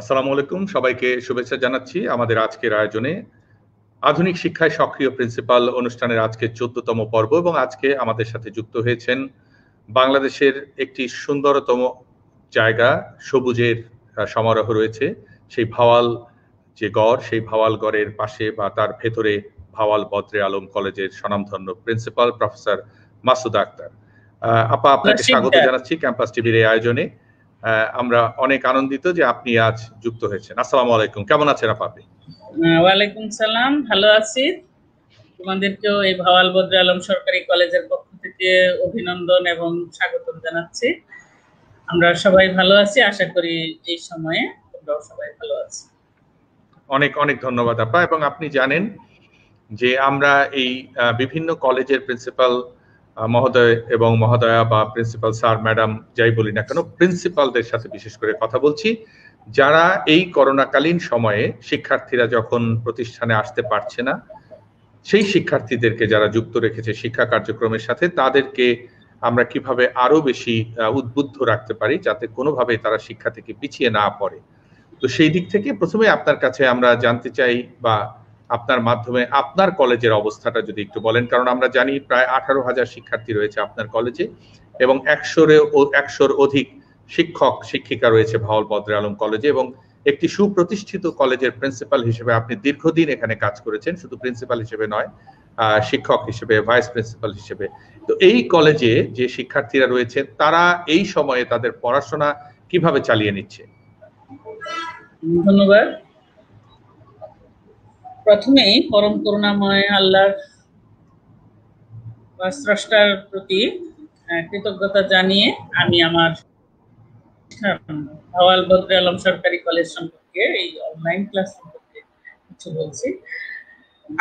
আসসালামু আলাইকুম সবাইকে শুভেচ্ছা জানাচ্ছি আমাদের আজকের আয়োজনে আধুনিক শিক্ষায় সক্রিয় প্রিন্সিপাল অনুষ্ঠানের আজকে চোদ্দতম পর্ব এবং আজকে আমাদের সাথে যুক্ত হয়েছেন বাংলাদেশের একটি সুন্দরতম জায়গা সবুজের সমারোহ রয়েছে সেই ভাওয়াল যে গড় সেই ভাওয়াল গড়ের পাশে বা তার ভেতরে ভাওয়াল বদ্রে আলম কলেজের স্বনামধন্য প্রিন্সিপাল প্রফেসর মাসুদ আক্তার আপা আপনাকে হ্যাঁ, স্বাগত জানাচ্ছি ক্যাম্পাস টিভির এই আয়োজনে আমরা অনেক আনন্দিত যে আপনি আজ যুক্ত হয়েছেন আসসালামু আলাইকুম কেমন আছেন আপনি ওয়ালাইকুম সালাম ভালো আছি তোমাদেরকেও এই ভাওয়াল বদ্র আলম সরকারি কলেজের পক্ষ থেকে অভিনন্দন এবং স্বাগত জানাচ্ছি আমরা সবাই ভালো আছি আশা করি এই সময়ে তোমরাও সবাই ভালো আছি অনেক অনেক ধন্যবাদ আপা এবং আপনি জানেন যে আমরা এই বিভিন্ন কলেজের প্রিন্সিপাল মহোদয় এবং মহোদয়া বা প্রিন্সিপাল স্যার ম্যাডাম যাই বলি না কেন প্রিন্সিপালদের সাথে বিশেষ করে কথা বলছি যারা এই করোনাকালীন সময়ে শিক্ষার্থীরা যখন প্রতিষ্ঠানে আসতে পারছে না সেই শিক্ষার্থীদেরকে যারা যুক্ত রেখেছে শিক্ষা কার্যক্রমের সাথে তাদেরকে আমরা কিভাবে আরো বেশি উদ্বুদ্ধ রাখতে পারি যাতে কোনোভাবে তারা শিক্ষা থেকে পিছিয়ে না পড়ে তো সেই দিক থেকে প্রথমে আপনার কাছে আমরা জানতে চাই বা আপনার মাধ্যমে আপনার কলেজের অবস্থাটা যদি একটু বলেন কারণ আমরা জানি প্রায় আঠারো হাজার শিক্ষার্থী রয়েছে আপনার কলেজে এবং একশোর একশোর অধিক শিক্ষক শিক্ষিকা রয়েছে ভাওল বদরে আলম কলেজে এবং একটি সুপ্রতিষ্ঠিত কলেজের প্রিন্সিপাল হিসেবে আপনি দীর্ঘদিন এখানে কাজ করেছেন শুধু প্রিন্সিপাল হিসেবে নয় শিক্ষক হিসেবে ভাইস প্রিন্সিপাল হিসেবে তো এই কলেজে যে শিক্ষার্থীরা রয়েছে তারা এই সময়ে তাদের পড়াশোনা কিভাবে চালিয়ে নিচ্ছে ধন্যবাদ প্রথমেই পরম করুণাময় আল্লাহর বা স্রষ্টার প্রতি কৃতজ্ঞতা জানিয়ে আমি আমার আওয়াল বদরে আলম সরকারি কলেজ সম্পর্কে এই অনলাইন ক্লাস সম্পর্কে কিছু বলছি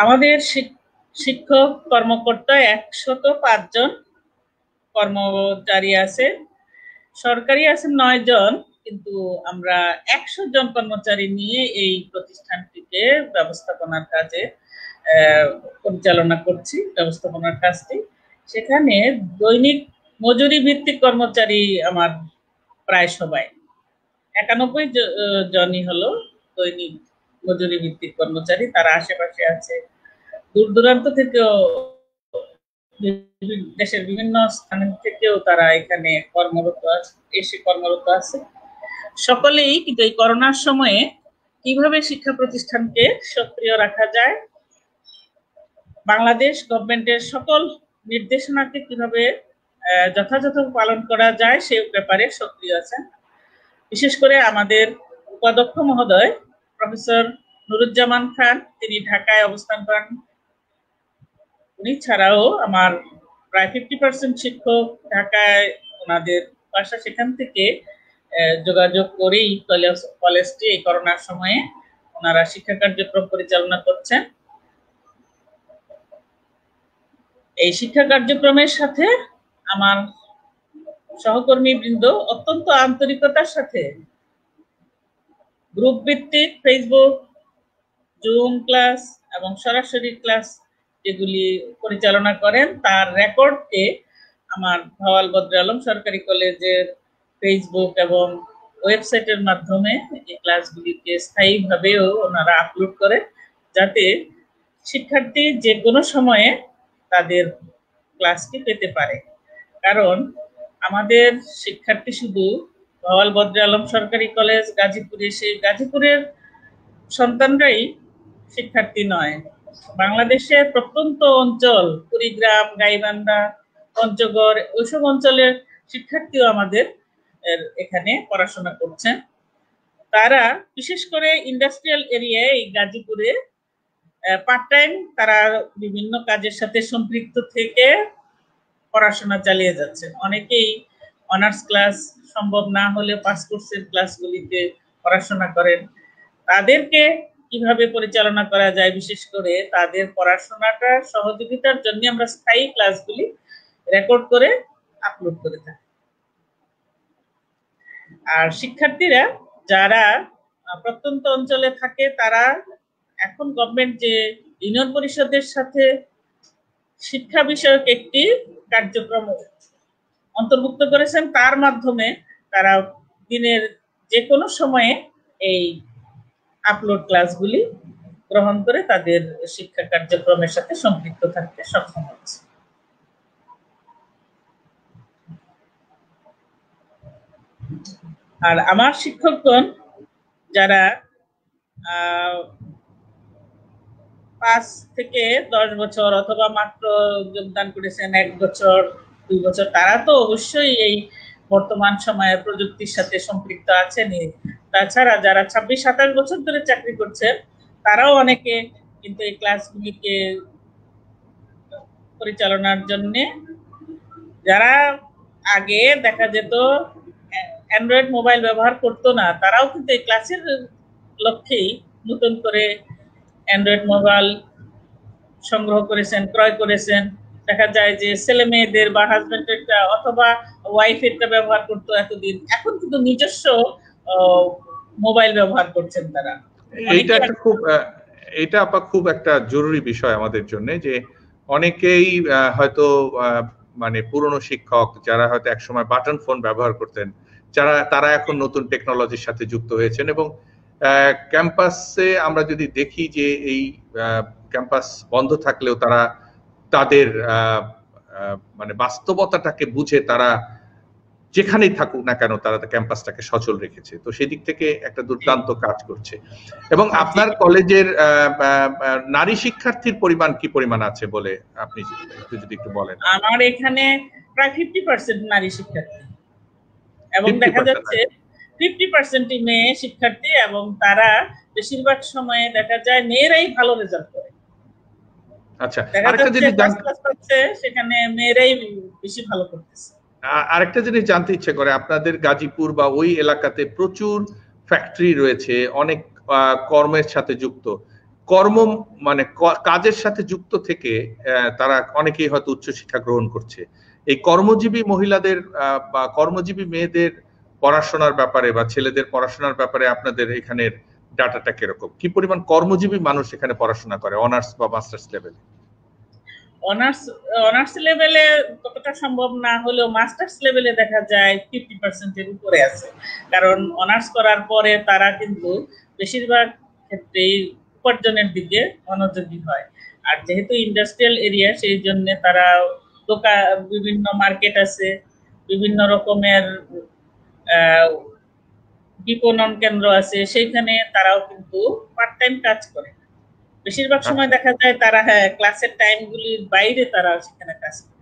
আমাদের শিক্ষক কর্মকর্তা একশত পাঁচজন কর্মচারী আছে সরকারি আছেন নয় জন কিন্তু আমরা একশো জন কর্মচারী নিয়ে এই প্রতিষ্ঠানটিকে ব্যবস্থাপনার কাজে পরিচালনা করছি ব্যবস্থাপনার কাজটি সেখানে দৈনিক মজুরি ভিত্তিক কর্মচারী আমার প্রায় সবাই একানব্বই জনই হলো দৈনিক মজুরি ভিত্তিক কর্মচারী তারা আশেপাশে আছে দূর দূরান্ত থেকেও দেশের বিভিন্ন স্থান থেকেও তারা এখানে কর্মরত আছে এসে কর্মরত আছে সকলেই কিন্তু এই করোনার সময়ে কিভাবে শিক্ষা প্রতিষ্ঠানকে সক্রিয় রাখা যায় বাংলাদেশ গভর্নমেন্টের সকল নির্দেশনাকে কিভাবে যথাযথ পালন করা যায় সে ব্যাপারে সক্রিয় আছেন বিশেষ করে আমাদের উপাধ্যক্ষ মহোদয় প্রফেসর নুরুজ্জামান খান তিনি ঢাকায় অবস্থান করেন উনি ছাড়াও আমার প্রায় ফিফটি পার্সেন্ট শিক্ষক ঢাকায় ওনাদের বাসা সেখান থেকে যোগাযোগ করেই কলেজটি এই করোনার সময়ে ওনারা শিক্ষা কার্যক্রম পরিচালনা করছেন এই শিক্ষা কার্যক্রমের সাথে আমার সহকর্মী বৃন্দ অত্যন্ত আন্তরিকতার সাথে গ্রুপ ভিত্তিক ফেসবুক জুম ক্লাস এবং সরাসরি ক্লাস যেগুলি পরিচালনা করেন তার রেকর্ডকে আমার ভাওয়াল বদ্র আলম সরকারি কলেজের ফেসবুক এবং ওয়েবসাইটের মাধ্যমে এই ক্লাসগুলিকে স্থায়ীভাবেও ওনারা আপলোড করে যাতে শিক্ষার্থী যে কোনো সময়ে তাদের ক্লাসকে পেতে পারে কারণ আমাদের শিক্ষার্থী শুধু ভাওয়াল বদ্রে আলম সরকারি কলেজ গাজীপুরে সেই গাজীপুরের সন্তানরাই শিক্ষার্থী নয় বাংলাদেশের প্রত্যন্ত অঞ্চল কুড়িগ্রাম গাইবান্ধা পঞ্চগড় ওইসব অঞ্চলের শিক্ষার্থীও আমাদের এখানে পড়াশোনা করছেন তারা বিশেষ করে ইন্ডাস্ট্রিয়াল এরিয়ায় এই গাজীপুরে পার্ট টাইম তারা বিভিন্ন কাজের সাথে সম্পৃক্ত থেকে পড়াশোনা চালিয়ে যাচ্ছেন অনেকেই অনার্স ক্লাস সম্ভব না হলে পাস কোর্সের ক্লাসগুলিতে পড়াশোনা করেন তাদেরকে কিভাবে পরিচালনা করা যায় বিশেষ করে তাদের পড়াশোনাটা সহযোগিতার জন্য আমরা স্থায়ী ক্লাসগুলি রেকর্ড করে আপলোড করে থাকি আর শিক্ষার্থীরা যারা প্রত্যন্ত অঞ্চলে থাকে তারা এখন গভর্নমেন্ট যে ইউনিয়ন পরিষদের সাথে শিক্ষা বিষয়ক একটি কার্যক্রম অন্তর্ভুক্ত করেছেন তার মাধ্যমে তারা দিনের যে কোনো সময়ে এই আপলোড ক্লাসগুলি গ্রহণ করে তাদের শিক্ষা কার্যক্রমের সাথে সম্পৃক্ত থাকতে সক্ষম হচ্ছে আর আমার শিক্ষকগণ যারা পাঁচ থেকে দশ বছর অথবা মাত্র যোগদান করেছেন এক বছর দুই বছর তারা তো অবশ্যই এই বর্তমান সময়ে প্রযুক্তির সাথে সম্পৃক্ত আছেন তাছাড়া যারা ছাব্বিশ সাতাশ বছর ধরে চাকরি করছেন তারাও অনেকে কিন্তু এই ক্লাসগুলিকে পরিচালনার জন্যে যারা আগে দেখা যেত অ্যান্ড্রয়েড মোবাইল ব্যবহার করতো না তারাও কিন্তু এই ক্লাসের লক্ষ্যেই নতুন করে অ্যান্ড্রয়েড মোবাইল সংগ্রহ করেছেন ক্রয় করেছেন দেখা যায় যে ছেলে মেয়েদের বা হাজব্যান্ডেরটা অথবা ওয়াইফেরটা ব্যবহার করতো এতদিন এখন কিন্তু নিজস্ব মোবাইল ব্যবহার করছেন তারা এইটা একটা খুব এটা আপা খুব একটা জরুরি বিষয় আমাদের জন্য যে অনেকেই হয়তো মানে পুরনো শিক্ষক যারা হয়তো একসময় বাটন ফোন ব্যবহার করতেন যারা তারা এখন নতুন টেকনোলজির সাথে যুক্ত হয়েছেন এবং ক্যাম্পাসে আমরা যদি দেখি যে এই ক্যাম্পাস বন্ধ থাকলেও তারা তাদের মানে বাস্তবতাটাকে বুঝে তারা যেখানেই থাকুক না কেন তারা ক্যাম্পাসটাকে সচল রেখেছে তো সেদিক থেকে একটা দুর্দান্ত কাজ করছে এবং আপনার কলেজের নারী শিক্ষার্থীর পরিমাণ কি পরিমাণ আছে বলে আপনি যদি একটু বলেন আমার এখানে প্রায় ফিফটি পার্সেন্ট নারী শিক্ষার্থী এবং দেখা যাচ্ছে ফিফটি পার্সেন্টই মেয়ে শিক্ষার্থী এবং তারা বেশিরভাগ সময়ে দেখা যায় মেয়েরাই ভালো রেজাল্ট করে আচ্ছা, জিনিস আরেকটা জিনিস জানতে ইচ্ছে করে আপনাদের গাজীপুর বা ওই এলাকাতে প্রচুর ফ্যাক্টরি রয়েছে অনেক কর্মের সাথে যুক্ত কর্ম মানে কাজের সাথে যুক্ত থেকে তারা অনেকেই হয়তো উচ্চশিক্ষা গ্রহণ করছে এই কর্মজীবী মহিলাদের বা কর্মজীবী মেয়েদের পড়াশোনার ব্যাপারে বা ছেলেদের পড়াশোনার ব্যাপারে আপনাদের এখানের ডাটাটা কিরকম কি পরিমাণ কর্মজীবী মানুষ এখানে পড়াশোনা করে অনার্স বা মাস্টার্স লেভেলে অনার্স অনার্স লেভেলে ততটা সম্ভব না হলেও মাস্টার্স লেভেলে দেখা যায় ফিফটি পার্সেন্টের উপরে আছে কারণ অনার্স করার পরে তারা কিন্তু বেশিরভাগ ক্ষেত্রেই উপার্জনের দিকে মনোযোগী হয় আর যেহেতু ইন্ডাস্ট্রিয়াল এরিয়া সেই জন্য তারা দোকান বিভিন্ন মার্কেট আছে বিভিন্ন রকমের বিপণন কেন্দ্র আছে সেইখানে তারাও কিন্তু পার্ট টাইম কাজ করে বেশিরভাগ আচ্ছা। সময় দেখা যায় তারা হ্যাঁ ক্লাসের টাইম গুলির বাইরে তারা সেখানে কাজ করে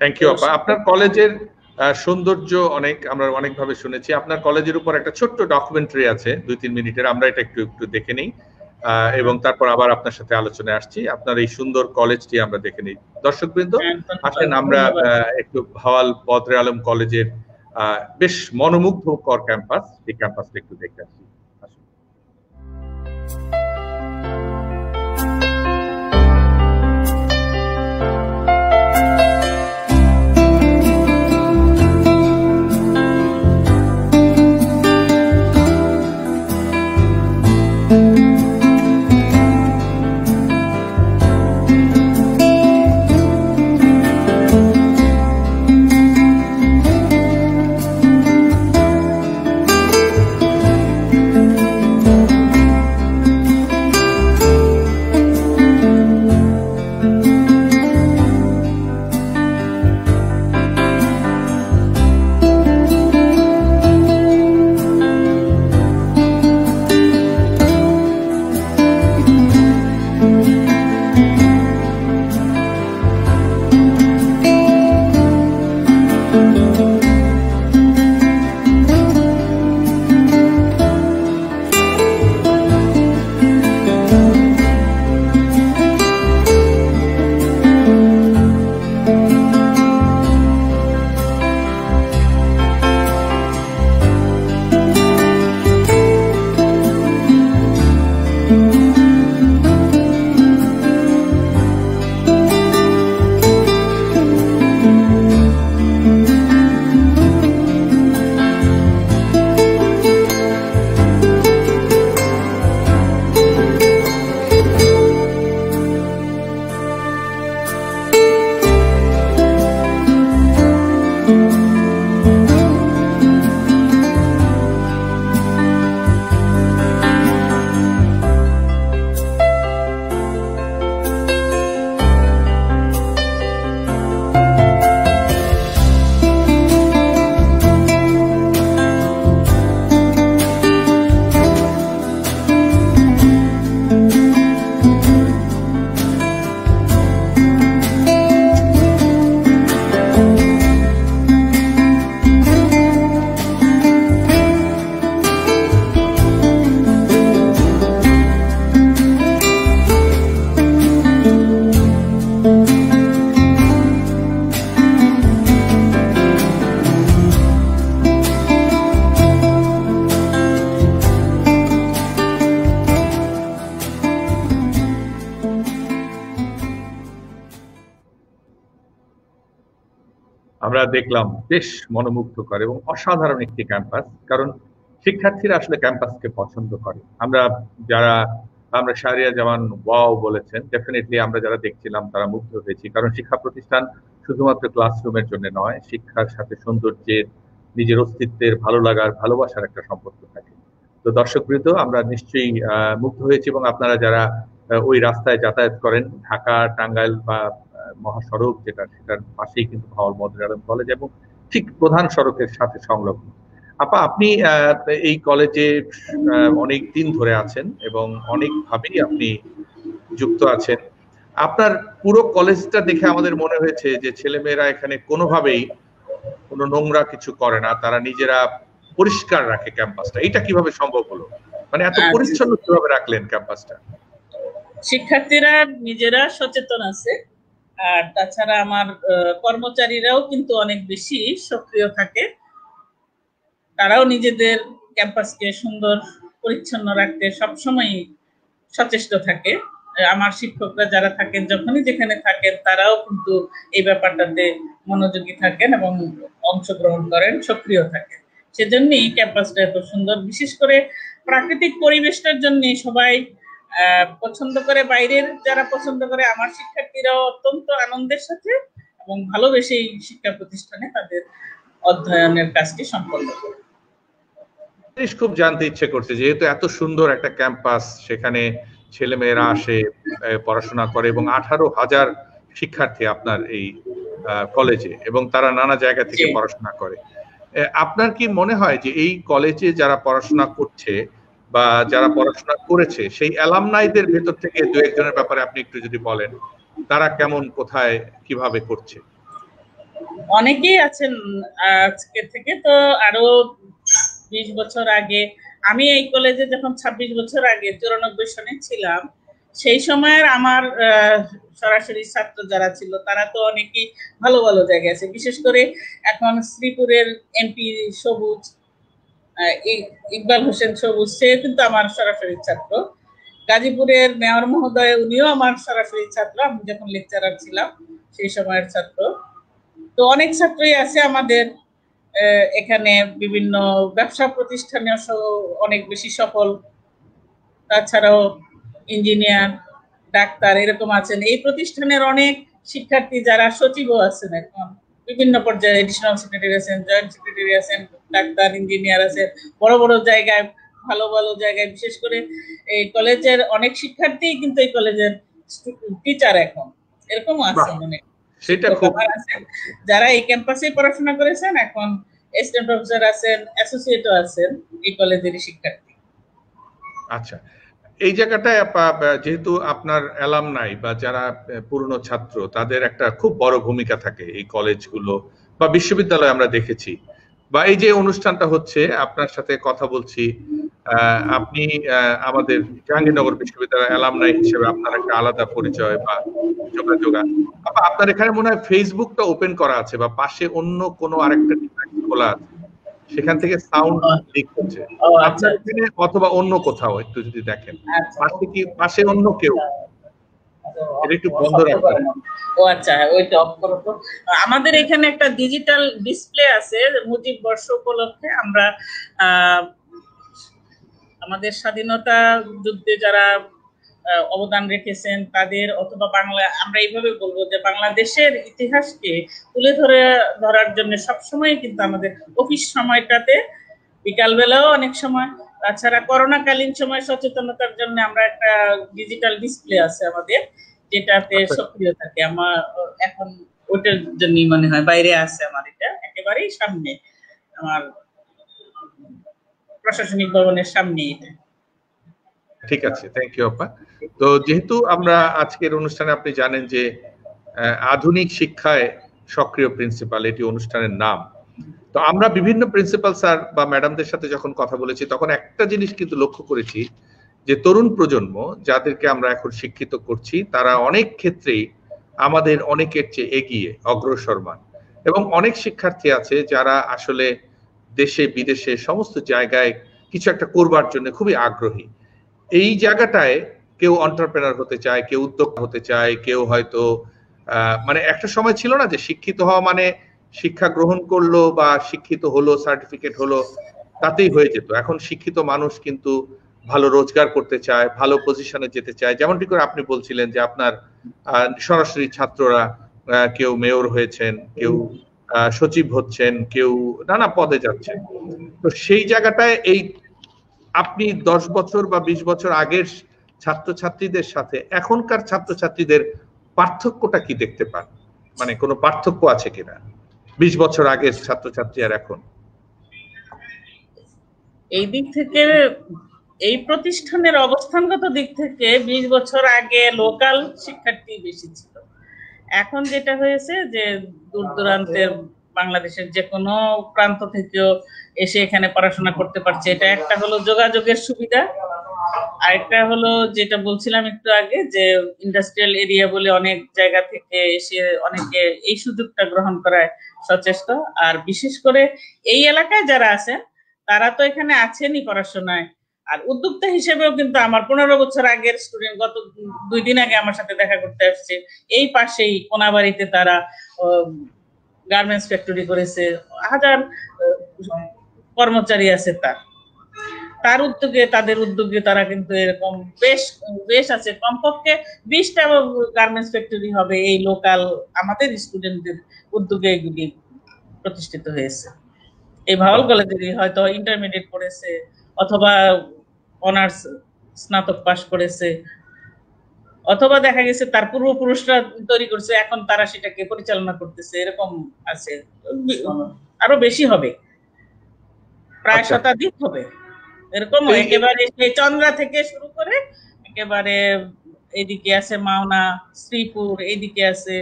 থ্যাংক ইউ আপা আপনার কলেজের সৌন্দর্য অনেক আমরা অনেকভাবে শুনেছি আপনার কলেজের উপর একটা ছোট্ট ডকুমেন্টারি আছে দুই তিন মিনিটের আমরা এটা একটু একটু দেখে নিই এবং তারপর আবার আপনার সাথে আলোচনায় আসছি আপনার এই সুন্দর কলেজটি আমরা দেখে নিই দর্শক বৃন্দ হ্যাঁ, আসেন আমরা একটু ভাওয়াল বদরে আলম কলেজের বেশ মনোমুগ্ধকর ক্যাম্পাস এই ক্যাম্পাসটা একটু দেখে আসি আসুন আমরা দেখলাম বেশ মনোমুগ্ধকর এবং অসাধারণ একটি ক্যাম্পাস কারণ শিক্ষার্থীরা আসলে ক্যাম্পাসকে পছন্দ করে আমরা যারা আমরা সারিয়া জামান ওয়াও বলেছেন ডেফিনেটলি আমরা যারা দেখছিলাম তারা মুগ্ধ হয়েছি কারণ শিক্ষা প্রতিষ্ঠান শুধুমাত্র ক্লাসরুমের জন্য নয় শিক্ষার সাথে সৌন্দর্যের নিজের অস্তিত্বের ভালো লাগার ভালোবাসার একটা সম্পর্ক থাকে তো দর্শক বৃদ্ধ আমরা নিশ্চয়ই মুগ্ধ হয়েছি এবং আপনারা যারা ওই রাস্তায় যাতায়াত করেন ঢাকা টাঙ্গাইল বা মহাসড়ক যেটা সেটার পাশেই কিন্তু ভাওয়াল মদুর আলম কলেজ এবং ঠিক প্রধান সড়কের সাথে সংলগ্ন আপা আপনি এই কলেজে অনেক দিন ধরে আছেন এবং অনেক ভাবেই আপনি যুক্ত আছেন আপনার পুরো কলেজটা দেখে আমাদের মনে হয়েছে যে ছেলেমেয়েরা এখানে কোনোভাবেই কোনো নোংরা কিছু করে না তারা নিজেরা পরিষ্কার রাখে ক্যাম্পাসটা এটা কিভাবে সম্ভব হলো মানে এত হ্যাঁ, পরিচ্ছন্ন কিভাবে রাখলেন ক্যাম্পাসটা শিক্ষার্থীরা নিজেরা সচেতন আছে আর তাছাড়া আমার কর্মচারীরাও কিন্তু অনেক বেশি সক্রিয় থাকে তারাও নিজেদের ক্যাম্পাসকে সুন্দর পরিচ্ছন্ন রাখতে সবসময় সচেষ্ট থাকে আমার শিক্ষকরা যারা থাকেন যখনই যেখানে থাকেন তারাও কিন্তু এই ব্যাপারটাতে মনোযোগী থাকেন এবং অংশগ্রহণ করেন সক্রিয় থাকেন সেজন্যই ক্যাম্পাসটা এত সুন্দর বিশেষ করে প্রাকৃতিক পরিবেশটার জন্য সবাই পছন্দ করে বাইরের যারা পছন্দ করে আমার শিক্ষার্থীরা অত্যন্ত আনন্দের সাথে এবং ভালোবেসে এই শিক্ষা প্রতিষ্ঠানে তাদের অধ্যয়নের কাজটি সম্পন্ন করে খুব জানতে ইচ্ছে করছে যেহেতু এত সুন্দর একটা ক্যাম্পাস সেখানে ছেলে মেয়েরা আসে পড়াশোনা করে এবং আঠারো হাজার শিক্ষার্থী আপনার এই কলেজে এবং তারা নানা জায়গা থেকে পড়াশোনা করে আপনার কি মনে হয় যে এই কলেজে যারা পড়াশোনা করছে বা যারা পড়াশোনা করেছে সেই অ্যালামনাইদের ভেতর থেকে দু একজনের ব্যাপারে আপনি একটু যদি বলেন তারা কেমন কোথায় কিভাবে করছে অনেকেই আছেন আজকে থেকে তো আরো বিশ বছর আগে আমি এই কলেজে যখন ২৬ বছর আগে চুরানব্বই সনে ছিলাম সেই সময়ের আমার সরাসরি ছাত্র যারা ছিল তারা তো অনেকেই ভালো ভালো জায়গায় আছে বিশেষ করে এখন শ্রীপুরের এমপি সবুজ ইকবাল হোসেন সবুজ সে কিন্তু আমার সরাসরি ছাত্র গাজীপুরের মেয়র মহোদয় উনিও আমার সরাসরি ছাত্র আমি যখন লেকচারার ছিলাম সেই সময়ের ছাত্র তো অনেক ছাত্রই আছে আমাদের এখানে বিভিন্ন ব্যবসা প্রতিষ্ঠানে অনেক বেশি সফল তাছাড়াও ইঞ্জিনিয়ার ডাক্তার এরকম আছেন এই প্রতিষ্ঠানের অনেক শিক্ষার্থী যারা সচিবও আছেন এখন বিভিন্ন পর্যায়ে এডিশনাল সেক্রেটারি আছেন জয়েন্ট সেক্রেটারি আছেন ডাক্তার ইঞ্জিনিয়ার আছে বড় বড় জায়গায় ভালো ভালো জায়গায় বিশেষ করে এই কলেজের অনেক শিক্ষার্থী কিন্তু এই কলেজের টিচার এখন এরকম আছে মানে সেটা খুব যারা এই ক্যাম্পাসে পড়াশোনা করেছেন এখন অ্যাসিস্ট্যান্ট প্রফেসর আছেন অ্যাসোসিয়েট আছেন এই কলেজের শিক্ষার্থী আচ্ছা এই জায়গাটায় যেহেতু আপনার নাই বা যারা পুরনো ছাত্র তাদের একটা খুব বড় ভূমিকা থাকে এই কলেজগুলো বা বিশ্ববিদ্যালয় আমরা দেখেছি বা এই যে অনুষ্ঠানটা হচ্ছে আপনার সাথে কথা বলছি আপনি আমাদের জাহাঙ্গীরনগর বিশ্ববিদ্যালয় অ্যালামনাই হিসেবে আপনার একটা আলাদা পরিচয় বা যোগাযোগ আপনার এখানে মনে হয় ফেসবুকটা ওপেন করা আছে বা পাশে অন্য কোনো আরেকটা খোলা আছে সেখান থেকে সাউন্ড লিক হচ্ছে আচ্ছা। আপনার এখানে অথবা অন্য কোথাও একটু যদি দেখেন আচ্ছা। পাশে কি পাশে অন্য কেউ আচ্ছা। এটা একটু বন্ধ রাখবেন ও আচ্ছা হ্যাঁ, ওইটা অফ করো তো আমাদের এখানে একটা ডিজিটাল ডিসপ্লে আছে মুজিব বর্ষ উপলক্ষে আমরা আমাদের স্বাধীনতা যুদ্ধে যারা অবদান রেখেছেন তাদের অথবা বাংলা আমরা এইভাবে বলবো যে বাংলাদেশের ইতিহাসকে তুলে ধরে ধরার জন্য সবসময় কিন্তু আমাদের অফিস সময়টাতে বিকালবেলাও অনেক সময় তাছাড়া করোনাকালীন সময় সচেতনতার জন্য আমরা একটা ডিজিটাল ডিসপ্লে আছে আমাদের যেটাতে আচ্ছা। সক্রিয় থাকে আমার এখন ওটার জন্য মনে হয় বাইরে আছে আমার এটা একেবারেই সামনে আমার প্রশাসনিক ভবনের সামনে এটা ঠিক আছে থ্যাংক ইউ আপা তো যেহেতু আমরা আজকের অনুষ্ঠানে আপনি জানেন যে আধুনিক শিক্ষায় সক্রিয় প্রিন্সিপাল এটি অনুষ্ঠানের নাম তো আমরা বিভিন্ন প্রিন্সিপাল স্যার বা ম্যাডামদের সাথে যখন কথা বলেছি তখন একটা জিনিস কিন্তু লক্ষ্য করেছি যে তরুণ প্রজন্ম যাদেরকে আমরা এখন শিক্ষিত করছি তারা অনেক ক্ষেত্রেই আমাদের অনেকের চেয়ে এগিয়ে অগ্রসরমান এবং অনেক শিক্ষার্থী আছে যারা আসলে দেশে বিদেশে সমস্ত জায়গায় কিছু একটা করবার জন্য খুবই আগ্রহী এই জায়গাটায় কেউ অন্টারপ্রেনার হতে চায় কেউ উদ্যোক্তা হতে চায় কেউ হয়তো মানে একটা সময় ছিল না যে শিক্ষিত হওয়া মানে শিক্ষা গ্রহণ করলো বা শিক্ষিত হলো সার্টিফিকেট হলো তাতেই হয়ে যেত এখন শিক্ষিত মানুষ কিন্তু ভালো রোজগার করতে চায় ভালো পজিশনে যেতে চায় যেমনটি করে আপনি বলছিলেন যে আপনার সরাসরি ছাত্ররা কেউ মেয়র হয়েছেন কেউ সচিব হচ্ছেন কেউ নানা পদে যাচ্ছেন তো সেই জায়গাটায় এই আপনি দশ বছর বা বিশ বছর আগের ছাত্রছাত্রীদের সাথে এখনকার ছাত্রছাত্রীদের পার্থক্যটা কি দেখতে পান মানে কোনো পার্থক্য আছে কিনা বিশ বছর আগের ছাত্রছাত্রী আর এখন এই দিক থেকে এই প্রতিষ্ঠানের অবস্থানগত দিক থেকে বিশ বছর আগে লোকাল শিক্ষার্থী বেশি ছিল এখন যেটা হয়েছে যে দূর দূরান্তের বাংলাদেশের যে কোনো প্রান্ত থেকেও এসে এখানে পড়াশোনা করতে পারছে এটা একটা হলো যোগাযোগের সুবিধা আরেকটা হলো যেটা বলছিলাম একটু আগে যে ইন্ডাস্ট্রিয়াল এরিয়া বলে অনেক জায়গা থেকে এসে অনেকে এই সুযোগটা গ্রহণ করায় সচেষ্ট আর বিশেষ করে এই এলাকায় যারা আছেন তারা তো এখানে আছেনই পড়াশোনায় আর উদ্যোক্তা হিসেবেও কিন্তু আমার পনেরো বছর আগের স্টুডেন্ট গত দুই দিন আগে আমার সাথে দেখা করতে আসছে এই পাশেই কোনাবাড়িতে তারা গার্মেন্টস ফ্যাক্টরি করেছে হাজার কর্মচারী আছে তার তার উদ্যোগে তাদের উদ্যোগে তারা কিন্তু এরকম বেশ বেশ আছে কমপক্ষে বিশটা গার্মেন্টস ফ্যাক্টরি হবে এই লোকাল আমাদের স্টুডেন্টদের উদ্যোগে এগুলি প্রতিষ্ঠিত হয়েছে এই ভাওয়াল কলেজেরই হয়তো ইন্টারমিডিয়েট পড়েছে অথবা অনার্স স্নাতক পাশ করেছে অথবা দেখা গেছে তার পূর্বপুরুষরা তৈরি করছে এখন তারা সেটাকে পরিচালনা করতেছে এরকম আছে আরো বেশি হবে প্রায় আচ্ছা। শতাধিক হবে এরকম একেবারে সেই চন্দ্রা থেকে শুরু করে একেবারে এদিকে আছে মাওনা শ্রীপুর এদিকে আছে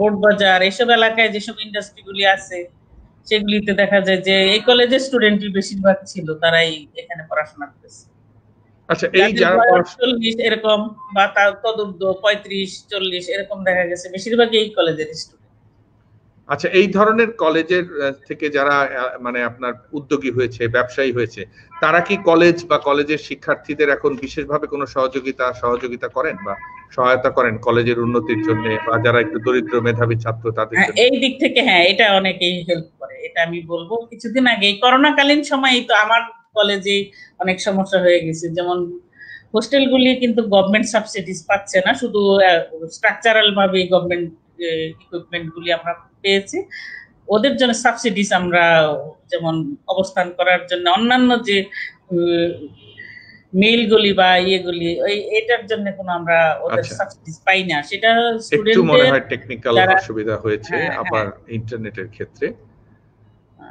গোটবাজার এসব এলাকায় যেসব ইন্ডাস্ট্রি গুলি আছে সেগুলিতে দেখা যায় যে এই কলেজের স্টুডেন্টই বেশিরভাগ ছিল তারাই এখানে পড়াশোনা করেছে আচ্ছা এই যারা চল্লিশ এরকম বা তার তদুর্ধ পঁয়ত্রিশ চল্লিশ এরকম দেখা গেছে বেশিরভাগই এই কলেজের স্টুডেন্ট আচ্ছা এই ধরনের কলেজের থেকে যারা মানে আপনার উদ্যোগী হয়েছে ব্যবসায়ী হয়েছে তারা কি কলেজ বা কলেজের শিক্ষার্থীদের এখন বিশেষভাবে কোনো সহযোগিতা সহযোগিতা করেন বা সহায়তা করেন কলেজের উন্নতির জন্য বা যারা একটু দরিদ্র মেধাবী ছাত্র তাদের হ্যাঁ, এই দিক থেকে হ্যাঁ এটা অনেকেই হেল্প করে এটা আমি বলবো কিছুদিন আগে করোনাকালীন সময়ই তো আমার কলেজে অনেক সমস্যা হয়ে গেছে যেমন হোস্টেলগুলি কিন্তু গভর্নমেন্ট সাবসিডিজ পাচ্ছে না শুধু স্ট্রাকচারাল ভাবে গভর্নমেন্ট ইকুইপমেন্ট গুলি আমরা পেয়েছি ওদের জন্য সাবসিডিস আমরা যেমন অবস্থান করার জন্য অন্যান্য যে মিলগুলি বা ইয়েগুলি ওই এটার জন্য কোনো আমরা ওদের সাবসিডিস পাই না সেটা একটু মনে হয় টেকনিক্যাল অসুবিধা হয়েছে হ্যাঁ, হ্যাঁ। আবার ইন্টারনেটের ক্ষেত্রে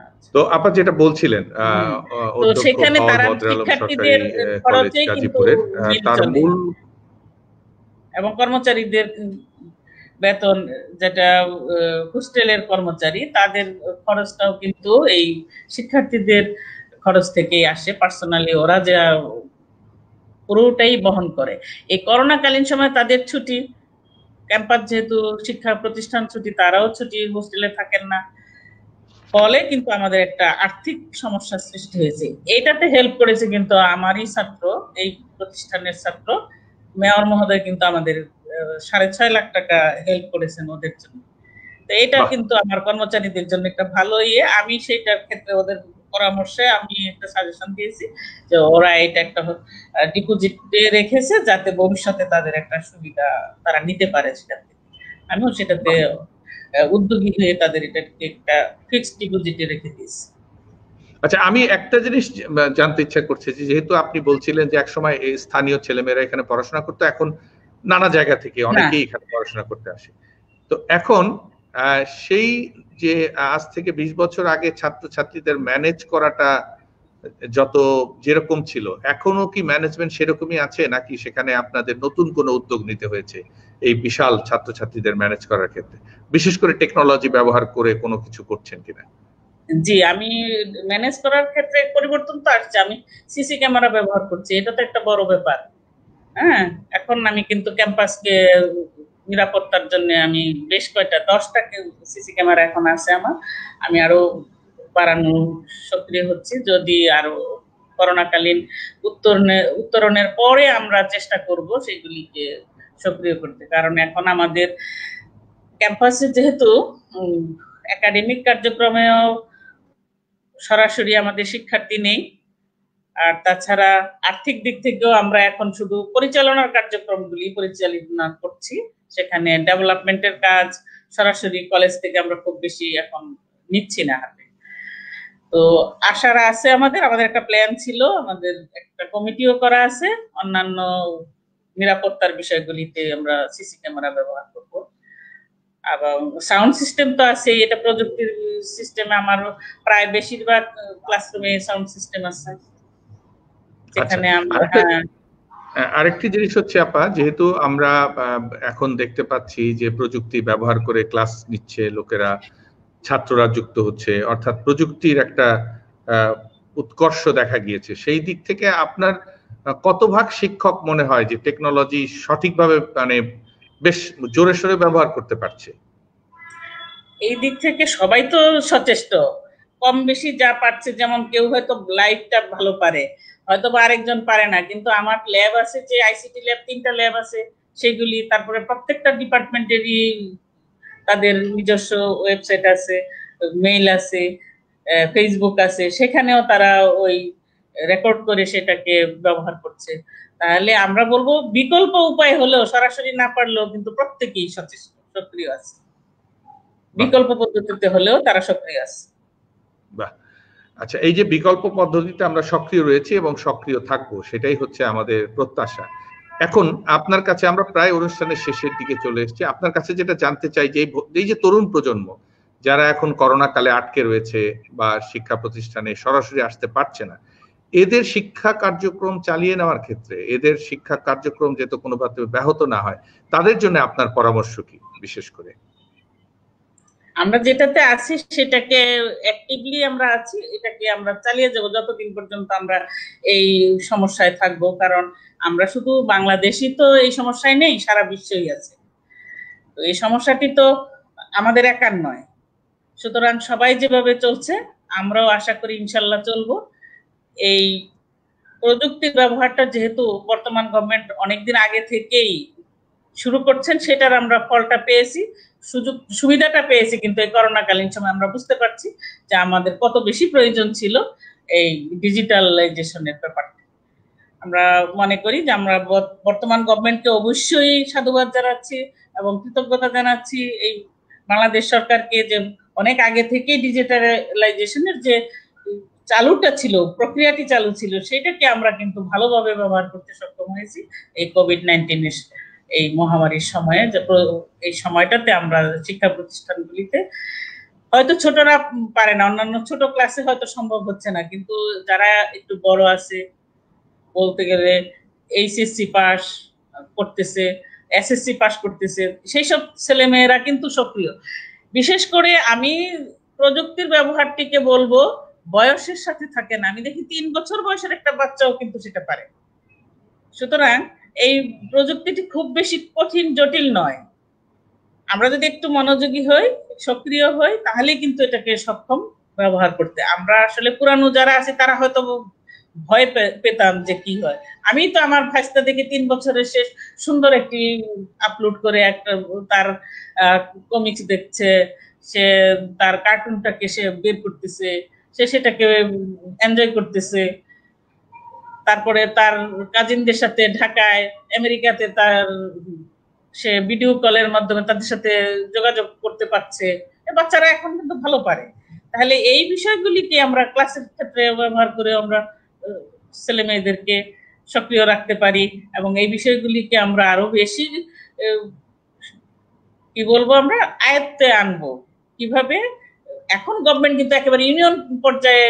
আচ্ছা। তো আপা যেটা বলছিলেন সেখানে তারা শিক্ষার্থীদের খরচে কিন্তু তার মূল এবং কর্মচারীদের বেতন যেটা হোস্টেলের কর্মচারী তাদের খরচটাও কিন্তু এই শিক্ষার্থীদের খরচ থেকেই আসে পার্সোনালি ওরা যা পুরোটাই বহন করে এই করোনাকালীন সময় তাদের ছুটি ক্যাম্পাস যেহেতু শিক্ষা প্রতিষ্ঠান ছুটি তারাও ছুটি হোস্টেলে থাকেন না ফলে কিন্তু আমাদের একটা আর্থিক সমস্যার সৃষ্টি হয়েছে এইটাতে হেল্প করেছে কিন্তু আমারই ছাত্র এই প্রতিষ্ঠানের ছাত্র মেয়র মহোদয় কিন্তু আমাদের সাড়ে ছয় লাখ টাকা হেল্প করেছেন ওদের জন্য তো এটা কিন্তু আমার কর্মচারীদের জন্য একটা ভালো ইয়ে আমি সেইটার ক্ষেত্রে ওদের পরামর্শে আমি একটা সাজেশন দিয়েছি যে ওরা এটা একটা ডিপোজিট রেখেছে যাতে ভবিষ্যতে তাদের একটা সুবিধা তারা নিতে পারে সেটাতে আমিও সেটাতে উদ্যোগী হয়ে তাদের এটা একটা ফিক্সড ডিপোজিটে রেখে দিয়েছি আচ্ছা আমি একটা জিনিস জানতে ইচ্ছা করছে যেহেতু আপনি বলছিলেন যে একসময় স্থানীয় ছেলেমেয়েরা এখানে পড়াশোনা করতো এখন নানা জায়গা থেকে হ্যাঁ। অনেকেই এখানে পড়াশোনা করতে আসে তো এখন সেই যে আজ থেকে বিশ বছর আগে ছাত্রছাত্রীদের ম্যানেজ করাটা যত যেরকম ছিল এখনো কি ম্যানেজমেন্ট সেরকমই আছে নাকি সেখানে আপনাদের নতুন কোনো উদ্যোগ নিতে হয়েছে এই বিশাল ছাত্রছাত্রীদের ম্যানেজ করার ক্ষেত্রে বিশেষ করে টেকনোলজি ব্যবহার করে কোনো কিছু করছেন কিনা জি আমি ম্যানেজ করার ক্ষেত্রে পরিবর্তন তো আসছে আমি সিসি ক্যামেরা ব্যবহার করছি এটা তো একটা বড় ব্যাপার হ্যাঁ এখন আমি কিন্তু ক্যাম্পাসকে নিরাপত্তার জন্য আমি বেশ কয়েকটা দশটা সিসি ক্যামেরা এখন আছে আমার আমি আরো বাড়ানো সক্রিয় হচ্ছি যদি আরো করোনাকালীন উত্তরণে উত্তরণের পরে আমরা চেষ্টা করব সেগুলিকে সক্রিয় করতে কারণ এখন আমাদের ক্যাম্পাসে যেহেতু একাডেমিক কার্যক্রমেও সরাসরি আমাদের শিক্ষার্থী নেই আর তাছাড়া আর্থিক দিক থেকেও আমরা এখন শুধু পরিচালনার কার্যক্রমগুলি পরিচালনা করছি সেখানে ডেভেলপমেন্টের কাজ সরাসরি কলেজ থেকে আমরা খুব বেশি এখন নিচ্ছি না হাতে তো আশারা আছে আমাদের আমাদের একটা প্ল্যান ছিল আমাদের একটা কমিটিও করা আছে অন্যান্য নিরাপত্তার বিষয়গুলিতে আমরা সিসি ক্যামেরা ব্যবহার করব এবং সাউন্ড সিস্টেম তো আছে এটা প্রযুক্তির সিস্টেমে আমার প্রায় বেশিরভাগ ক্লাসরুমে সাউন্ড সিস্টেম আছে আচ্ছা, যেখানে আমরা হ্যাঁ। আরেকটি জিনিস হচ্ছে আপা যেহেতু আমরা এখন দেখতে পাচ্ছি যে প্রযুক্তি ব্যবহার করে ক্লাস নিচ্ছে লোকেরা ছাত্ররা যুক্ত হচ্ছে অর্থাৎ প্রযুক্তির একটা উৎকর্ষ দেখা গিয়েছে সেই দিক থেকে আপনার কত ভাগ শিক্ষক মনে হয় যে টেকনোলজি সঠিকভাবে মানে বেশ জোরে সোরে ব্যবহার করতে পারছে এই দিক থেকে সবাই তো সচেষ্ট কম বেশি যা পারছে যেমন কেউ হয়তো লাইভটা ভালো পারে হয়তো বা আরেকজন পারে না কিন্তু আমার ল্যাব আছে যে আইসিটি ল্যাব তিনটা ল্যাব আছে সেগুলি তারপরে প্রত্যেকটা ডিপার্টমেন্টেরই তাদের নিজস্ব ওয়েবসাইট আছে মেইল আছে ফেসবুক আছে সেখানেও তারা ওই রেকর্ড করে সেটাকে ব্যবহার করছে তাহলে আমরা বলবো বিকল্প উপায় হলেও সরাসরি না পারলেও কিন্তু প্রত্যেকেই সচেষ্ট সক্রিয় আছে বিকল্প পদ্ধতিতে হলেও তারা সক্রিয় আছে বাহ আচ্ছা এই যে বিকল্প পদ্ধতিতে আমরা সক্রিয় রয়েছি এবং সক্রিয় থাকবো সেটাই হচ্ছে আমাদের প্রত্যাশা এখন আপনার কাছে আমরা প্রায় অনুষ্ঠানের শেষের দিকে চলে এসেছি আপনার কাছে যেটা জানতে চাই যে এই যে তরুণ প্রজন্ম যারা এখন করোনা কালে আটকে রয়েছে বা শিক্ষা প্রতিষ্ঠানে সরাসরি আসতে পারছে না এদের শিক্ষা কার্যক্রম চালিয়ে নেওয়ার ক্ষেত্রে এদের শিক্ষা কার্যক্রম যেহেতু কোনোভাবে ব্যাহত না হয় তাদের জন্য আপনার পরামর্শ কি বিশেষ করে আমরা যেটাতে আছি সেটাকে অ্যাক্টিভলি আমরা আছি এটাকে আমরা চালিয়ে যাব যতদিন পর্যন্ত আমরা এই সমস্যায় থাকব কারণ আমরা শুধু বাংলাদেশই তো এই সমস্যায় নেই সারা বিশ্বই আছে তো এই সমস্যাটি তো আমাদের একার নয় সুতরাং সবাই যেভাবে চলছে আমরাও আশা করি ইনশাল্লাহ চলবো এই প্রযুক্তির ব্যবহারটা যেহেতু বর্তমান গভর্নমেন্ট অনেকদিন আগে থেকেই শুরু করছেন সেটার আমরা ফলটা পেয়েছি সুযোগ সুবিধাটা পেয়েছি কিন্তু এই করোনাকালীন সময় আমরা বুঝতে পারছি যে আমাদের কত বেশি প্রয়োজন ছিল এই ডিজিটালাইজেশনের ব্যাপারটা আমরা মনে করি যে আমরা বর্তমান গভর্নমেন্টকে অবশ্যই সাধুবাদ জানাচ্ছি এবং কৃতজ্ঞতা জানাচ্ছি এই বাংলাদেশ সরকারকে যে অনেক আগে থেকে ডিজিটালাইজেশনের যে চালুটা ছিল প্রক্রিয়াটি চালু ছিল সেটাকে আমরা কিন্তু ভালোভাবে ব্যবহার করতে সক্ষম হয়েছি এই কোভিড নাইন্টিনের এই মহামারীর সময়ে যে এই সময়টাতে আমরা শিক্ষা প্রতিষ্ঠানগুলিতে হয়তো ছোটরা পারে না অন্যান্য ছোট ক্লাসে হয়তো সম্ভব হচ্ছে না কিন্তু যারা একটু বড় আছে বলতে গেলে এইচএসসি পাস করতেছে এসএসসি পাস করতেছে সেই সব ছেলেমেয়েরা কিন্তু সক্রিয় বিশেষ করে আমি প্রযুক্তির ব্যবহারটিকে বলবো বয়সের সাথে থাকে না আমি দেখি তিন বছর বয়সের একটা বাচ্চাও কিন্তু সেটা পারে সুতরাং এই প্রযুক্তিটি খুব বেশি কঠিন জটিল নয় আমরা যদি একটু মনোযোগী হই সক্রিয় হই তাহলে কিন্তু এটাকে সক্ষম ব্যবহার করতে আমরা আসলে পুরানো যারা আছে তারা হয়তো ভয় পেতাম যে কি হয় আমি তো আমার ভাইসটা দেখে তিন বছরের শেষ সুন্দর একটি আপলোড করে একটা তার কমিক্স দেখছে সে তার কার্টুনটাকে সে বের করতেছে সে সেটাকে এনজয় করতেছে তারপরে তার কাজিনদের সাথে ঢাকায় আমেরিকাতে তার সে ভিডিও কলের মাধ্যমে তাদের সাথে যোগাযোগ করতে পারছে বাচ্চারা এখন কিন্তু ভালো পারে তাহলে এই বিষয়গুলিকে আমরা ক্লাসের ক্ষেত্রে ব্যবহার করে আমরা ছেলে মেয়েদেরকে সক্রিয় রাখতে পারি এবং এই বিষয়গুলিকে আমরা আরো বেশি কি বলবো আমরা আয়ত্তে আনবো কিভাবে এখন গভর্নমেন্ট কিন্তু একেবারে ইউনিয়ন পর্যায়ে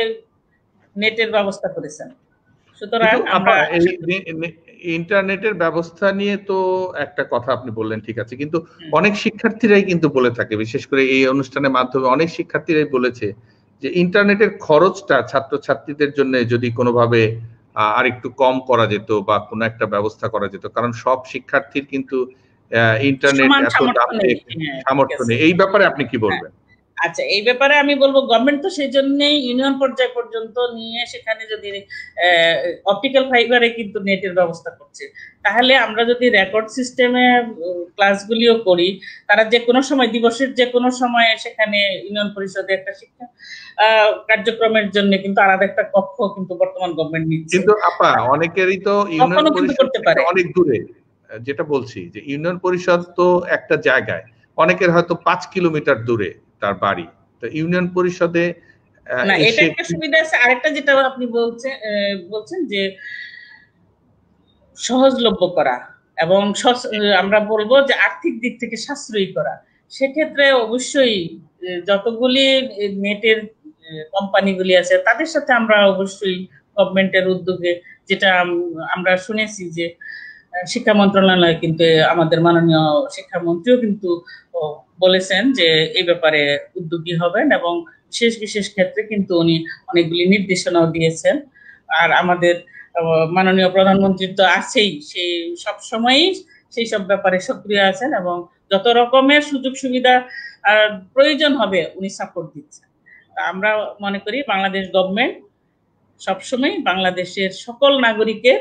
নেটের ব্যবস্থা করেছেন ইন্টারনেটের ব্যবস্থা নিয়ে তো একটা কথা আপনি বললেন ঠিক আছে কিন্তু অনেক শিক্ষার্থীরাই কিন্তু বলে থাকে বিশেষ করে এই অনুষ্ঠানের মাধ্যমে অনেক শিক্ষার্থীরাই বলেছে যে ইন্টারনেটের খরচটা ছাত্রছাত্রীদের জন্য যদি কোনোভাবে আর একটু কম করা যেত বা কোনো একটা ব্যবস্থা করা যেত কারণ সব শিক্ষার্থীর কিন্তু ইন্টারনেট এত দাম সামর্থ্য হ্যাঁ, নেই এই ব্যাপারে আপনি কি হ্যাঁ। বলবেন আচ্ছা এই ব্যাপারে আমি বলবো গভর্নমেন্ট তো সেই জন্য ইউনিয়ন পর্যায় পর্যন্ত নিয়ে সেখানে যদি অপটিক্যাল ফাইবারে কিন্তু নেটের ব্যবস্থা করছে তাহলে আমরা যদি রেকর্ড সিস্টেমে ক্লাসগুলিও করি তারা যে কোনো সময় দিবসের যে কোনো সময় সেখানে ইউনিয়ন পরিষদে একটা শিক্ষা কার্যক্রমের জন্য কিন্তু আলাদা একটা কক্ষ কিন্তু বর্তমান গভর্নমেন্ট নিচ্ছে কিন্তু আপা অনেকেরই তো ইউনিয়ন পরিষদ অনেক দূরে যেটা বলছি যে ইউনিয়ন পরিষদ তো একটা জায়গায় অনেকের হয়তো পাঁচ কিলোমিটার দূরে তার বাড়ি তো ইউনিয়ন পরিষদে এটা একটা সুবিধা আছে আরেকটা যেটা আপনি বলছেন বলছেন যে সহজলভ্য করা এবং আমরা বলবো যে আর্থিক দিক থেকে সাশ্রয়ী করা সেক্ষেত্রে অবশ্যই যতগুলি নেটের কোম্পানিগুলি আছে তাদের সাথে আমরা অবশ্যই গভর্নমেন্টের উদ্যোগে যেটা আমরা শুনেছি যে শিক্ষা মন্ত্রণালয় কিন্তু আমাদের মাননীয় শিক্ষামন্ত্রীও কিন্তু বলেছেন যে এই ব্যাপারে উদ্যোগী হবেন এবং বিশেষ বিশেষ ক্ষেত্রে কিন্তু উনি অনেকগুলি নির্দেশনাও দিয়েছেন আর আমাদের মাননীয় প্রধানমন্ত্রী তো আছেই সেই সব সময়ই সেই সব ব্যাপারে সক্রিয় আছেন এবং যত রকমের সুযোগ সুবিধা প্রয়োজন হবে উনি সাপোর্ট দিচ্ছেন আমরা মনে করি বাংলাদেশ গভর্নমেন্ট সবসময় বাংলাদেশের সকল নাগরিকের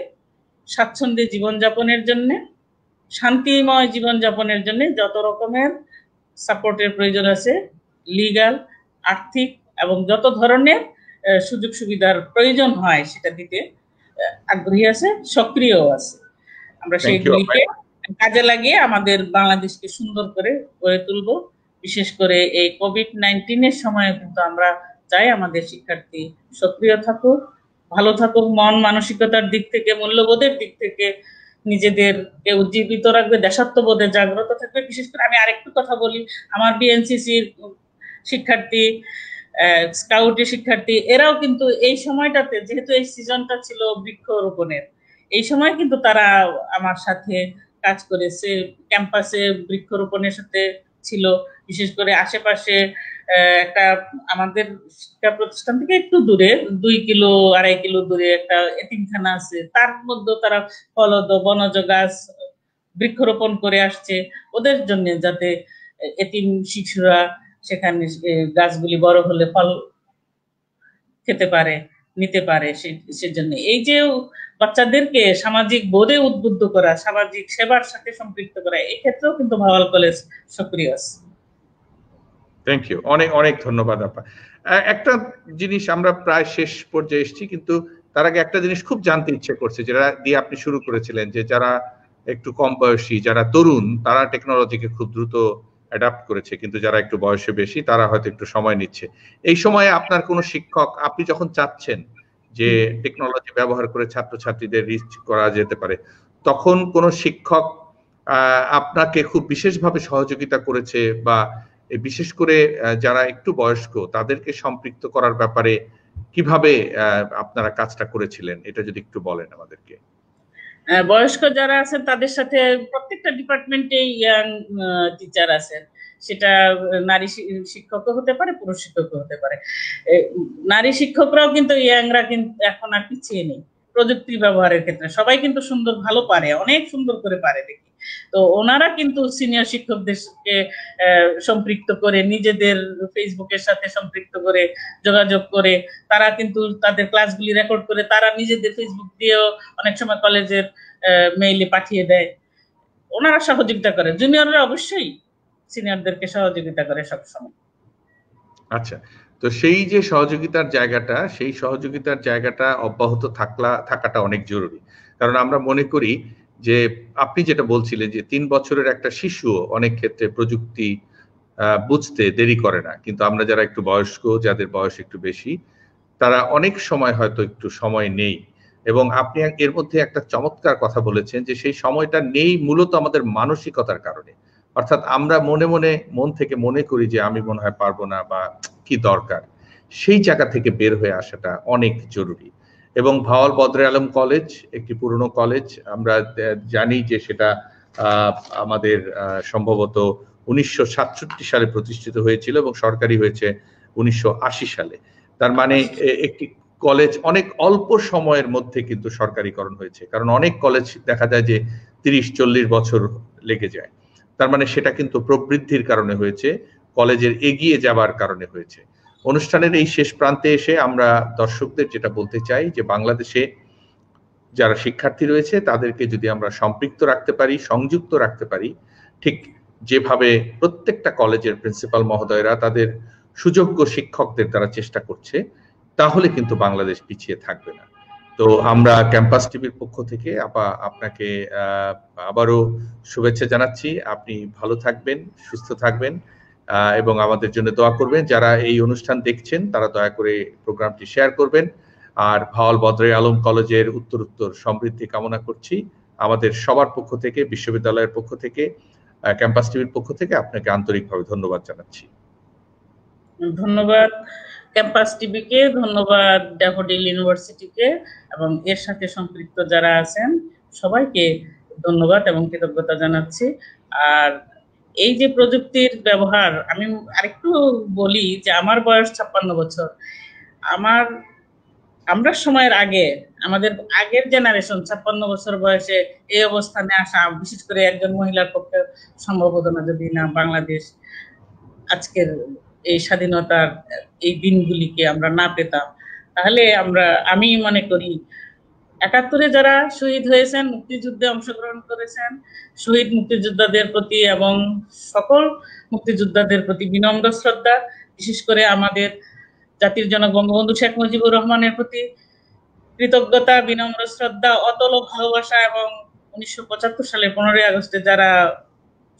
স্বাচ্ছন্দ্যে জীবনযাপনের জন্যে শান্তিময় জীবনযাপনের জন্য যত রকমের সাপোর্টের প্রয়োজন আছে লিগাল আর্থিক এবং যত ধরনের সুযোগ সুবিধার প্রয়োজন হয় সেটা দিতে আগ্রহী আছে সক্রিয় আছে আমরা সেইগুলিকে কাজে লাগিয়ে আমাদের বাংলাদেশকে সুন্দর করে গড়ে তুলব বিশেষ করে এই কোভিড নাইন্টিনের সময় কিন্তু আমরা চাই আমাদের শিক্ষার্থী সক্রিয় থাকুক ভালো থাকুক মন মানসিকতার দিক থেকে মূল্যবোধের দিক থেকে নিজেদেরকে উজ্জীবিত রাখবে দেশাত্মবোধে জাগ্রত থাকবে বিশেষ করে আমি আরেকটু কথা বলি আমার বিএনসিসির শিক্ষার্থী স্কাউটের শিক্ষার্থী এরাও কিন্তু এই সময়টাতে যেহেতু এই সিজনটা ছিল বৃক্ষরোপণের এই সময় কিন্তু তারা আমার সাথে কাজ করেছে ক্যাম্পাসে বৃক্ষরোপণের সাথে ছিল বিশেষ করে আশেপাশে একটা আমাদের শিক্ষা প্রতিষ্ঠান থেকে একটু দূরে দুই কিলো আড়াই কিলো দূরে একটা এতিমখানা আছে তার মধ্যেও তারা ফলদ বনজ গাছ বৃক্ষরোপণ করে আসছে ওদের জন্য যাতে এতিম শিশুরা সেখানে গাছগুলি বড় হলে ফল খেতে পারে নিতে পারে সেজন্য এই যে বাচ্চাদেরকে সামাজিক বোধে উদ্বুদ্ধ করা সামাজিক সেবার সাথে সম্পৃক্ত করা এক্ষেত্রেও কিন্তু ভাওয়াল কলেজ সক্রিয় আছে থ্যাংক ইউ অনেক অনেক ধন্যবাদ আপা একটা জিনিস আমরা প্রায় শেষ পর্যায়ে এসেছি কিন্তু তার আগে একটা জিনিস খুব জানতে ইচ্ছে করছে যেটা দিয়ে আপনি শুরু করেছিলেন যে যারা একটু কম বয়সী যারা তরুণ তারা টেকনোলজিকে খুব দ্রুত অ্যাডাপ্ট করেছে কিন্তু যারা একটু বয়সে বেশি তারা হয়তো একটু সময় নিচ্ছে এই সময়ে আপনার কোনো শিক্ষক আপনি যখন চাচ্ছেন যে টেকনোলজি ব্যবহার করে ছাত্রছাত্রীদের রিচ করা যেতে পারে তখন কোন শিক্ষক আপনাকে খুব বিশেষভাবে সহযোগিতা করেছে বা বিশেষ করে যারা একটু বয়স্ক তাদেরকে সম্পৃক্ত করার ব্যাপারে কিভাবে আপনারা কাজটা করেছিলেন এটা যদি একটু বলেন আমাদেরকে বয়স্ক যারা আছেন তাদের সাথে প্রত্যেকটা ডিপার্টমেন্টে ইয়াং টিচার আছেন সেটা নারী শিক্ষক হতে পারে পুরুষ শিক্ষক হতে পারে নারী শিক্ষকরাও কিন্তু ইয়াংরা কিন্তু এখন আর পিছিয়ে নেই প্রযুক্তি ব্যবহারের ক্ষেত্রে সবাই কিন্তু সুন্দর ভালো পারে অনেক সুন্দর করে পারে দেখি তো ওনারা কিন্তু সিনিয়র শিক্ষকদেরকে সম্পৃক্ত করে নিজেদের ফেসবুকের সাথে সম্পৃক্ত করে যোগাযোগ করে তারা কিন্তু তাদের ক্লাসগুলি রেকর্ড করে তারা নিজেদের ফেসবুক দিয়েও অনেক সময় কলেজের মেইলে পাঠিয়ে দেয় ওনারা সহযোগিতা করে জুনিয়ররা অবশ্যই সিনিয়রদেরকে সহযোগিতা করে সবসময় আচ্ছা তো সেই যে সহযোগিতার জায়গাটা সেই সহযোগিতার জায়গাটা অব্যাহত থাকলা থাকাটা অনেক জরুরি কারণ আমরা মনে করি যে আপনি যেটা বলছিলেন যে তিন বছরের একটা শিশু অনেক ক্ষেত্রে প্রযুক্তি বুঝতে দেরি করে না কিন্তু আমরা যারা একটু বয়স্ক যাদের বয়স একটু বেশি তারা অনেক সময় হয়তো একটু সময় নেই এবং আপনি এর মধ্যে একটা চমৎকার কথা বলেছেন যে সেই সময়টা নেই মূলত আমাদের মানসিকতার কারণে অর্থাৎ আমরা মনে মনে মন থেকে মনে করি যে আমি মনে হয় পারবো না বা কি দরকার সেই জায়গা থেকে বের হয়ে আসাটা অনেক জরুরি এবং ভাওয়াল বদরে আলম কলেজ একটি পুরনো কলেজ আমরা জানি যে সেটা আমাদের সম্ভবত উনিশশো সালে প্রতিষ্ঠিত হয়েছিল এবং সরকারি হয়েছে উনিশশো সালে তার মানে একটি কলেজ অনেক অল্প সময়ের মধ্যে কিন্তু সরকারিকরণ হয়েছে কারণ অনেক কলেজ দেখা যায় যে তিরিশ চল্লিশ বছর লেগে যায় তার মানে সেটা কিন্তু প্রবৃদ্ধির কারণে হয়েছে কলেজের এগিয়ে যাবার কারণে হয়েছে অনুষ্ঠানের এই শেষ প্রান্তে এসে আমরা দর্শকদের যেটা বলতে চাই যে বাংলাদেশে যারা শিক্ষার্থী রয়েছে তাদেরকে যদি আমরা সম্পৃক্ত রাখতে পারি সংযুক্ত রাখতে পারি ঠিক যেভাবে প্রত্যেকটা কলেজের প্রিন্সিপাল মহোদয়রা তাদের সুযোগ্য শিক্ষকদের দ্বারা চেষ্টা করছে তাহলে কিন্তু বাংলাদেশ পিছিয়ে থাকবে না তো আমরা ক্যাম্পাস টিভির পক্ষ থেকে আপা আপনাকে আবারও শুভেচ্ছা জানাচ্ছি আপনি ভালো থাকবেন সুস্থ থাকবেন এবং আমাদের জন্য দোয়া করবেন যারা এই অনুষ্ঠান দেখছেন তারা দয়া করে প্রোগ্রামটি শেয়ার করবেন আর ভাওয়াল বদরে আলম কলেজের উত্তর উত্তর সমৃদ্ধি কামনা করছি আমাদের সবার পক্ষ থেকে বিশ্ববিদ্যালয়ের পক্ষ থেকে ক্যাম্পাস টিভির পক্ষ থেকে আপনাকে আন্তরিকভাবে ধন্যবাদ জানাচ্ছি ধন্যবাদ ক্যাম্পাস টিভিকে ধন্যবাদ ড্যাফোডিল ইউনিভার্সিটিকে এবং এর সাথে সম্পৃক্ত যারা আছেন সবাইকে ধন্যবাদ এবং কৃতজ্ঞতা জানাচ্ছি আর এই যে প্রযুক্তির ব্যবহার আমি আরেকটু বলি যে আমার বয়স ছাপ্পান্ন বছর আমার আমরা সময়ের আগে আমাদের আগের জেনারেশন ছাপ্পান্ন বছর বয়সে এই অবস্থানে আসা বিশেষ করে একজন মহিলার পক্ষে সম্ভবত না যদি না বাংলাদেশ আজকের এই স্বাধীনতার এই দিনগুলিকে আমরা না পেতাম তাহলে আমরা আমি মনে করি একাত্তরে যারা শহীদ হয়েছেন মুক্তিযুদ্ধে অংশগ্রহণ করেছেন শহীদ মুক্তিযোদ্ধাদের প্রতি এবং সকল মুক্তিযোদ্ধাদের প্রতি বিনম্র শ্রদ্ধা বিশেষ করে আমাদের জাতির জনক বঙ্গবন্ধু শেখ মুজিবুর রহমানের প্রতি কৃতজ্ঞতা বিনম্র শ্রদ্ধা অতল ভালোবাসা এবং উনিশশো পঁচাত্তর সালে পনেরোই আগস্টে যারা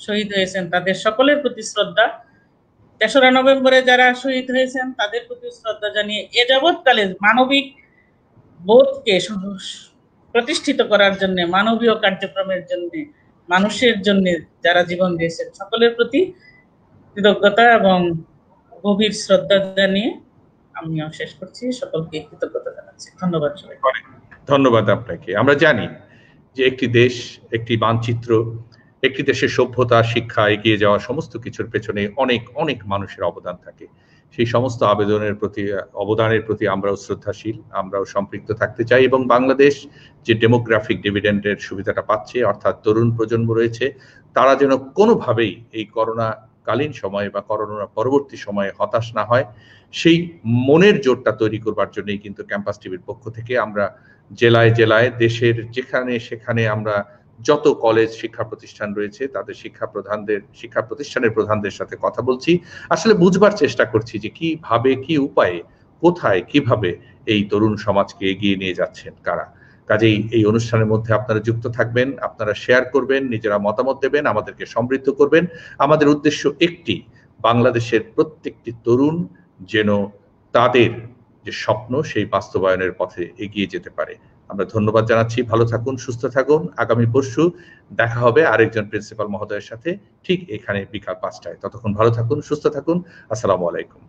শহীদ হয়েছেন তাদের সকলের প্রতি শ্রদ্ধা তেসরা নভেম্বরে যারা শহীদ হয়েছেন তাদের প্রতি শ্রদ্ধা জানিয়ে এ যাবৎকালে মানবিক বোধকে প্রতিষ্ঠিত করার জন্য মানবীয় কার্যক্রমের জন্য মানুষের জন্য যারা জীবন দিয়েছেন সকলের প্রতি কৃতজ্ঞতা এবং গভীর শ্রদ্ধা জানিয়ে আমিও শেষ করছি সকলকে কৃতজ্ঞতা জানাচ্ছি ধন্যবাদ সবাই ধন্যবাদ আপনাকে আমরা জানি যে একটি দেশ একটি মানচিত্র একটি দেশের সভ্যতা শিক্ষা এগিয়ে যাওয়া সমস্ত কিছুর পেছনে অনেক অনেক মানুষের অবদান থাকে সেই সমস্ত আবেদনের প্রতি অবদানের প্রতি আমরাও শ্রদ্ধাশীল আমরাও সম্পৃক্ত থাকতে চাই এবং বাংলাদেশ যে ডেমোগ্রাফিক ডিভিডেন্ডের সুবিধাটা পাচ্ছে অর্থাৎ তরুণ প্রজন্ম রয়েছে তারা যেন কোনোভাবেই এই করোনা কালীন সময়ে বা করোনা পরবর্তী সময়ে হতাশ না হয় সেই মনের জোরটা তৈরি করবার জন্যই কিন্তু ক্যাম্পাস টিভির পক্ষ থেকে আমরা জেলায় জেলায় দেশের যেখানে সেখানে আমরা যত কলেজ শিক্ষা প্রতিষ্ঠান রয়েছে তাদের শিক্ষা প্রধানদের শিক্ষা প্রতিষ্ঠানের প্রধানদের সাথে কথা বলছি আসলে বুঝবার চেষ্টা করছি যে কিভাবে কি উপায়ে কোথায় কিভাবে এই তরুণ সমাজকে এগিয়ে নিয়ে যাচ্ছেন কারা কাজেই এই অনুষ্ঠানের মধ্যে আপনারা যুক্ত থাকবেন আপনারা শেয়ার করবেন নিজেরা মতামত দেবেন আমাদেরকে সমৃদ্ধ করবেন আমাদের উদ্দেশ্য একটি বাংলাদেশের প্রত্যেকটি তরুণ যেন তাদের যে স্বপ্ন সেই বাস্তবায়নের পথে এগিয়ে যেতে পারে আমরা ধন্যবাদ জানাচ্ছি ভালো থাকুন সুস্থ থাকুন আগামী পরশু দেখা হবে আরেকজন প্রিন্সিপাল মহোদয়ের সাথে ঠিক এখানে বিকাল পাঁচটায় ততক্ষণ ভালো থাকুন সুস্থ থাকুন আসসালামু আলাইকুম